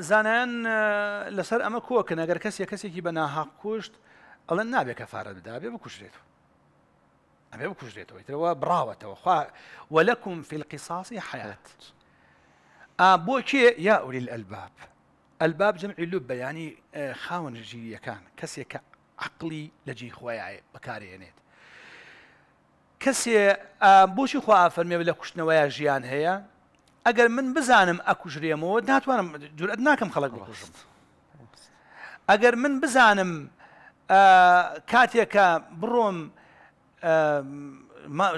زانایان لەسەر ئەمە کۆکە نەگەر کەسێک کەسێکی بە ناهاق کوشت ئەڵەن نابێت کە فارە بدا بێ بکوشرێت ئەبێ بکوژرێتەوە ترەوە براوەتەوە خوا وەلەکم فیلقیساسی حیات بۆ کێ یا ئوریل ئەلباب ئەلباب جمعی لوب بەیانی خاون ژیریەکان کەسێک کە عقلی لەجی خۆیە بەکارێنێت کەسێ بۆشی خوا فەرمێ لە کوشتنەوەیە ژیان هەیە ئەگەر من بزانم ئەکوژرێمەوە ناتوانم جورئەت ناکەم خەڵک بڕۆشم ئەگەر من بزانم کاتێکە بڕۆم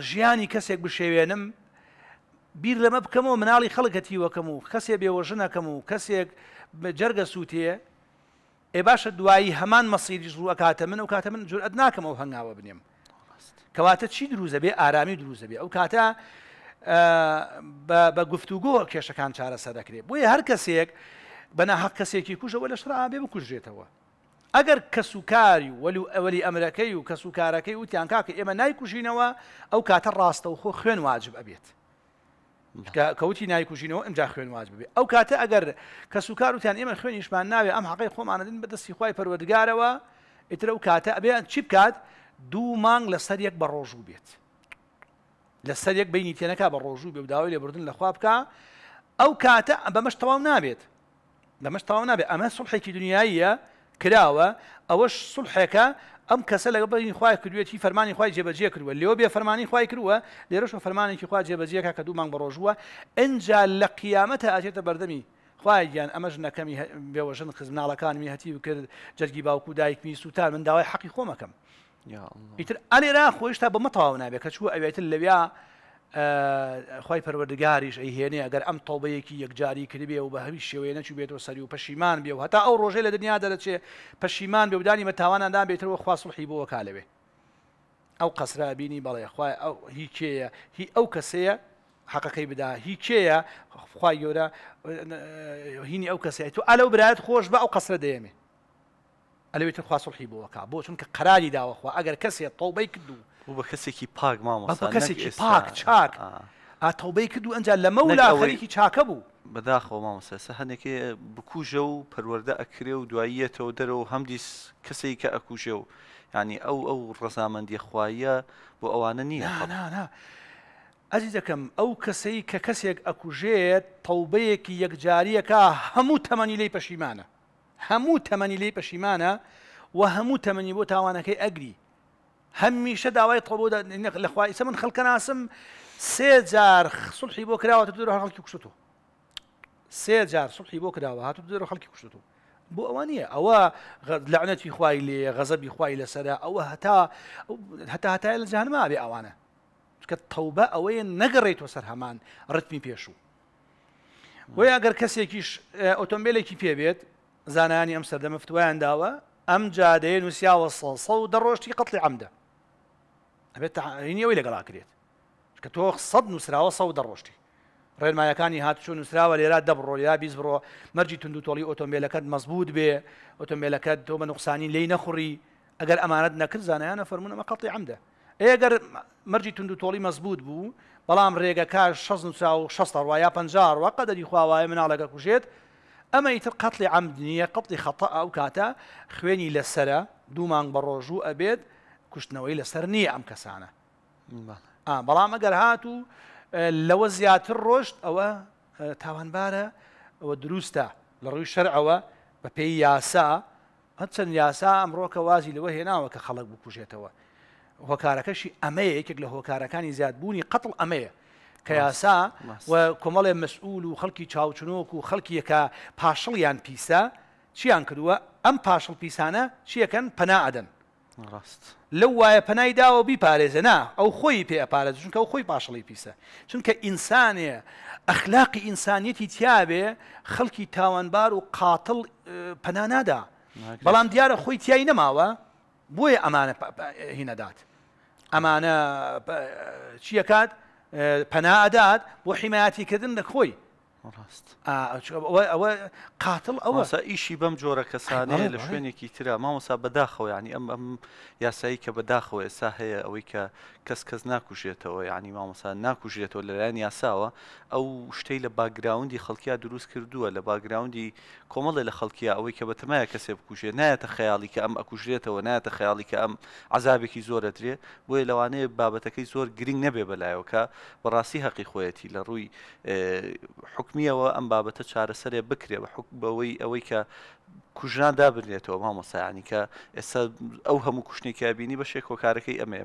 ژیانی کەسێک بشێوێنم بیر لەمە بکەمەوە مناڵی خەڵکەتیوەکەم و کەسێ بێوەژنەکەم و کەسێک جەرگە سووتێ ئێ باشە دوایی هەمان مەسیری ژوو ئەکاتە من و کاتە من جورئەت ناکەم ئەو هەنگاوە بنێم کەواتە چی دروزە بێ ئارامی دروزە بێ ئەو کاتە بە گفتوگۆ کێشەکان چارەسە دەکرێت بۆیە هەر کەسێک بەناحق کەسێکی کوژەوە لە شرا بێ بکوژێتەوە ئەگەر کەسوکاری وەلو ئەوەلی ئەمرەکەی و کەسوکارەکەی وتیان کاکە ئێمە نایکوژینەوە ئەو کاتە ڕاستە و خۆ خوێن واجب ئەبێت کەوتی نایکوژینەوە ئەمجا خوێن واز بێ ئەو کاتە ئەگەر کەسوکار وتیان ئێمە خوێنیشمان ناوێ ئەم حقی خۆمانەدن بەدەستی خی پەروەردگارەوە ئیتر ئەو کاتە ئەبێ چی بکات دوو مانگ لە سەر یەک بە ڕۆژوو بێت. لەسەر یەک بینی تێنەکە بە ڕۆژوو بێ داوای لێبوردن لە خوا بکە ئەو کاتە بەمەش تەواو نابێت لەمەش تەواو نابێت ئەمە سڵحێکی دنیاە کراوە ئەوەش سڵحێکە ئەم کەسە لەگە بەین خخوای کردوێتی فەرمانی خخوای جێبەجێ کردوە لێو بێ فەرمانی خخوای کردووە لێرەشە فەرمانێکی خوا جێبەجێکە کە دوومان بە ڕۆژووە ئەجا لە قیامەتە ئاچێتە بەردەمی خوای گیان ئەمە ژنەکەمی بێوەژن خزمناڵەکانمی هەتی و کرد جەرگی باوکو دایکمی سووتان من داوای حەقی خۆمەکەم ئیتر ئەلێرا خۆشتا بە مەتەواو نابێت کە چوە ئەوێتتر لەویا خی پەروەردگاریش ئەی هێنێ ئەگەر ئەم تەڵبەیەکی یەکجاری کردێ و بە هەوی شێوەیە نەچوو بێتەوە سەری و پەشیمان بێ و هەتا ئەو ڕۆژێ لە دنیا دەرەچێ پەشیمان بێ ودانی مەتاوانەدا بێتەوە خواسڵحی بۆەوە کالەوێ ئەو قەسرابینی بەڵێ خخوای ئەو هیچێە هی ئەو کەسەیە حقەکەی بدا هی کێیە خخوای گەورە هینی ئەو کەسەیە تو ئەلەو برات خۆش بە ئەو قەسرە دەیەمێ ئەلوێت خواسڵحی بۆەکە بۆ چونکە قراری داوەخوا ئەگەر کەسێک تەوبەی کردو بە کەسێکی پاک مامە کەسێکی پاک چاک ئاتەوبەی کردو ئەنج لەمە ولاوەێکی چاکە بوو بەداخەوە مامەسەسە هەندێکی بکوژە و پەروەەردە ئەکرێ و دواییەتەوە دەرەوە هەمدیس کەسی کە ئەکوژێ و ینی ئەو ئەو ڕزامەندی خوایە بۆ ئەوانە نییە ئەزی دەکەم ئەو کەسەی کە کەسێک ئەکوژێت تەوبەیەکی یەکجاریەکە هەموو تەمەنی لی پەشیمانە همو تمني لي بشيمانا وهمو تمني بو تاوانا كي اجري همي داوای قڵبۆ لەخوای الاخوة من خلق ناسم سێ جار سڵحی بۆ کراوە دوور هەڵکی کوشتو سێ جار سڵحی بۆ خلقي كشتو بو اوانية کوشتو لعنة ئەوە نییە ئەوە لەعنەتی خوای لێ غەزەبی خوای هتا ئەوە هەتا هەتا هەتای لە جانما بێ ئەوانە کە تەوبە ئەوەیە نەگەڕێتەوە سەر هەمان ڕتمی پێشوو. وی ئەگەر کەسێکیش زانانی ئەم سەردەمە فتوایان داوە ئەم جادەیە نووسیاوە سەڵسە و دەڕۆشتی قەتلی عەمدە ئەبێت تاینیەوەی لەگەڵا کرێت کە تۆ سەد نووسراوە سە و دەڕۆشتی ڕێنمایەکانی هاتچوو نووسراوە لێرا دەبڕۆ یا بیست بڕۆ مەرجی تونند و تۆڵی ئۆتۆمبیلەکەت مەزبوط بێ ئۆتۆمبیلەکەت تۆ بە نقصانی لی نەخوڕی ئەگەر ئەمانەت نەکرد زانایانە فەرمونەمە قەتی عەمدە ئێگەر مەرجی تونند و تۆڵی مەزبوط بوو بەڵام ڕێگەکە 16 ڕوایا 50 ڕوا قەدەری خواوایە مناڵەکە کوژێت ئەمە ئیتر قەتلی ئەم دنیە قەتی خەتە ئەو کاتە خوێنی لەسرە دوو مانگ بە ڕۆژ و ئەبێت کوشتنەوەی لەسەر نییە ئەم کەسانە بەڵام ئەگەر هات و لەوە زیاتر ڕۆشت ئەوە تاوانبارە ئەوە دروستە لە ڕووی شەرەوە بە پێی یاسا هەچەند یاسا ئەمڕۆکە وازی لەوە هێناوە کە خەڵک بکوژێتەوە هۆکارەکەشی ئەمەیە یەکێک لە هۆکارەکانی زیادبوونی قەتڵ ئەمەیە قیاسا و کۆمەڵێ مەسئول و خەڵکی چاوچنۆک و خەڵکی یەکە پاشڵیان پیسە چیان کردووە ئەم پاشڵ پیسانە چیەکەن پەنادەن ڕاست لەو وایە پەنای داوە بیپارێزە نا ئەو خۆی پێپارێز چونکە ئەو خۆی پاشڵی پیسە چونکە ئینسانێ ئەخلاقی ئینسانیەتی تیاابێ خەڵکی تاوانبار و قاتڵ پەنانادا بەڵام دیارە خۆی تیای نەماوە بۆیە ئەمانە هینەدات ئەمانە چیەکات؟ بناء آه، أداد بو حمایتی کردن نخوی ڕاست ئەوە قاتل ئەوەسا ئیشی بەم جۆرە کەسانەیە لە شوێنێکی تررا مامەسا بەداخەوە ینی ئەم ئەم یاسایی کە بەداخەوە ئێسا هەیە ئەوەی کە کەس کەس ناکوژێتەوە ینی مامەسا ناکوژێتەوە لەلایەن یاساوە ئەو شتەی لە باگراوندی خەڵکیا دروست کردووە لە باگراوندی کۆمەڵی لە خەڵکیا ئەوەی کە بەتمایە کەسێ بکوژێ نایەتە خەیاڵی کە ئەم ئەکوژێتەوە نایەتە خەیاڵی کە ئەم عذابێکی زۆرە درێ بۆیە لەوانەیە بابەتەکەی زۆر گرنگ نەبێ بەلایەوە کە بەڕاستی حەقی خۆیەتی لە ڕووی حکم حکمیەوە ئەم بابەتە چارەسەرێ بکرێ بە حک بەوەی ئەوەی کە کوژنا دابنێتەوە مامۆسایانی کە ئێستا ئەو هەموو کوشتێکیابینی بەشێک کۆکارەکەی ئەمێ.